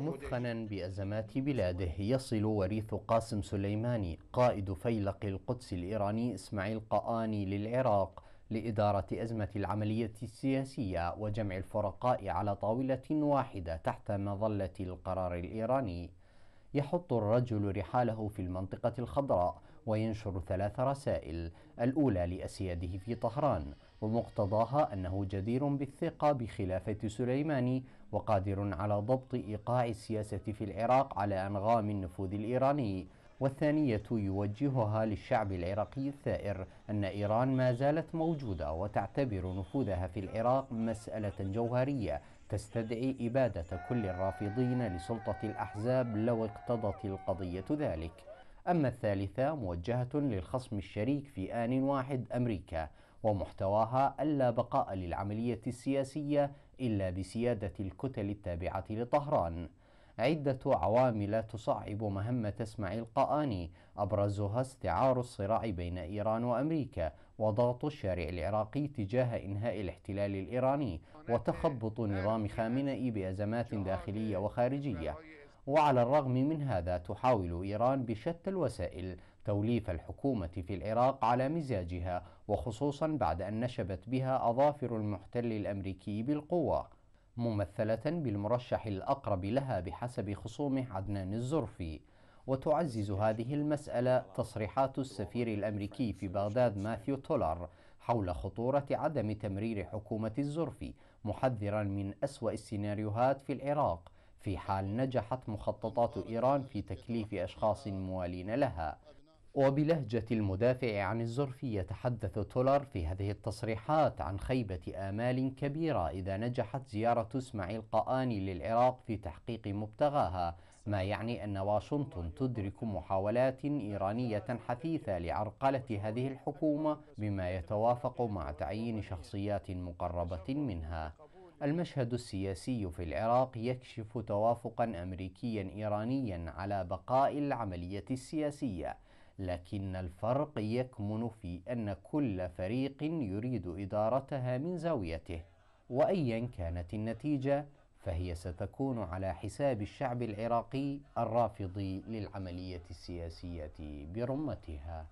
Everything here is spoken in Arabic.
مثخنا بأزمات بلاده يصل وريث قاسم سليماني قائد فيلق القدس الإيراني إسماعيل قآني للعراق لإدارة أزمة العملية السياسية وجمع الفرقاء على طاولة واحدة تحت مظلة القرار الإيراني يحط الرجل رحاله في المنطقة الخضراء وينشر ثلاث رسائل الأولى لأسياده في طهران ومقتضاها أنه جدير بالثقة بخلافة سليماني وقادر على ضبط إيقاع السياسة في العراق على أنغام النفوذ الإيراني والثانية يوجهها للشعب العراقي الثائر أن إيران ما زالت موجودة وتعتبر نفوذها في العراق مسألة جوهرية تستدعي إبادة كل الرافضين لسلطة الأحزاب لو اقتضت القضية ذلك أما الثالثة موجهة للخصم الشريك في آن واحد أمريكا ومحتواها ألا بقاء للعملية السياسية إلا بسيادة الكتل التابعة لطهران عدة عوامل تصعب مهمة اسماعيل قآني أبرزها استعار الصراع بين إيران وأمريكا وضغط الشارع العراقي تجاه إنهاء الاحتلال الإيراني وتخبط نظام خامنئي بأزمات داخلية وخارجية وعلى الرغم من هذا تحاول إيران بشتى الوسائل توليف الحكومة في العراق على مزاجها وخصوصا بعد أن نشبت بها أظافر المحتل الأمريكي بالقوة ممثلة بالمرشح الأقرب لها بحسب خصومه عدنان الزرفي وتعزز هذه المسألة تصريحات السفير الأمريكي في بغداد ماثيو تولر حول خطورة عدم تمرير حكومة الزرفي محذرا من أسوأ السيناريوهات في العراق في حال نجحت مخططات إيران في تكليف أشخاص موالين لها وبلهجة المدافع عن الزرف يتحدث تولر في هذه التصريحات عن خيبة آمال كبيرة إذا نجحت زيارة إسماعيل قآني للعراق في تحقيق مبتغاها ما يعني أن واشنطن تدرك محاولات إيرانية حثيثة لعرقلة هذه الحكومة بما يتوافق مع تعيين شخصيات مقربة منها المشهد السياسي في العراق يكشف توافقا أمريكيا إيرانيا على بقاء العملية السياسية لكن الفرق يكمن في أن كل فريق يريد إدارتها من زاويته وأيا كانت النتيجة فهي ستكون على حساب الشعب العراقي الرافض للعملية السياسية برمتها